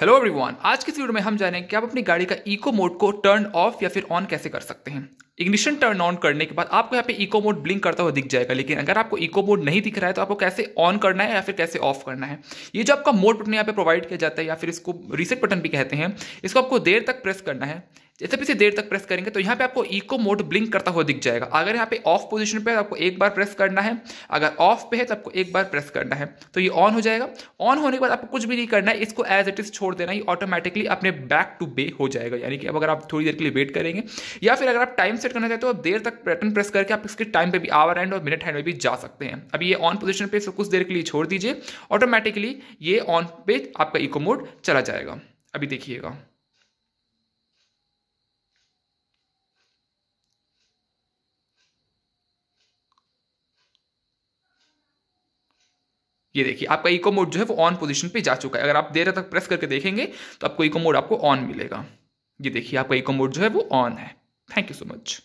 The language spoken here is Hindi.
हेलो एवरीवन आज की इस वीडियो में हम जानेंगे कि आप अपनी गाड़ी का इको मोड को टर्न ऑफ या फिर ऑन कैसे कर सकते हैं इग्निशन टर्न ऑन करने के बाद आपको यहाँ पे इको मोड ब्लिंक करता हुआ दिख जाएगा लेकिन अगर आपको इको मोड नहीं दिख रहा है तो आपको कैसे ऑन करना है या फिर कैसे ऑफ करना है ये जो आपका मोड बटन यहाँ पे प्रोवाइड किया जाता है या फिर इसको रीसेट बटन भी कहते हैं इसको आपको देर तक प्रेस करना है जैसे इसे देर तक प्रेस करेंगे तो यहाँ पे आपको इको मोड ब्लिंक करता हुआ दिख जाएगा अगर यहाँ पे ऑफ पोजीशन पे है तो आपको एक बार प्रेस करना है अगर ऑफ पे है तो आपको एक बार प्रेस करना है तो ये ऑन हो जाएगा ऑन होने के बाद आपको कुछ भी नहीं करना है इसको एज इट इज छोड़ देना ये ऑटोमेटिकली अपने बैक टू बे हो जाएगा यानी कि अब अगर आप थोड़ी देर के लिए वेट करेंगे या फिर अगर आप टाइम सेट करना चाहते हो आप देर तक बटन प्रेस करके आप इसके टाइम पर भी आवर एंड और मिनट हैंड में भी जा सकते हैं अब ये ऑन पोजिशन पर इसको कुछ देर के लिए छोड़ दीजिए ऑटोमेटिकली ये ऑन पे आपका इको मोड चला जाएगा अभी देखिएगा ये देखिए आपका इको मोड जो है वो ऑन पोजीशन पे जा चुका है अगर आप देर तक प्रेस करके देखेंगे तो आपको इको मोड आपको ऑन मिलेगा ये देखिए आपका इको मोड जो है वो ऑन है थैंक यू सो मच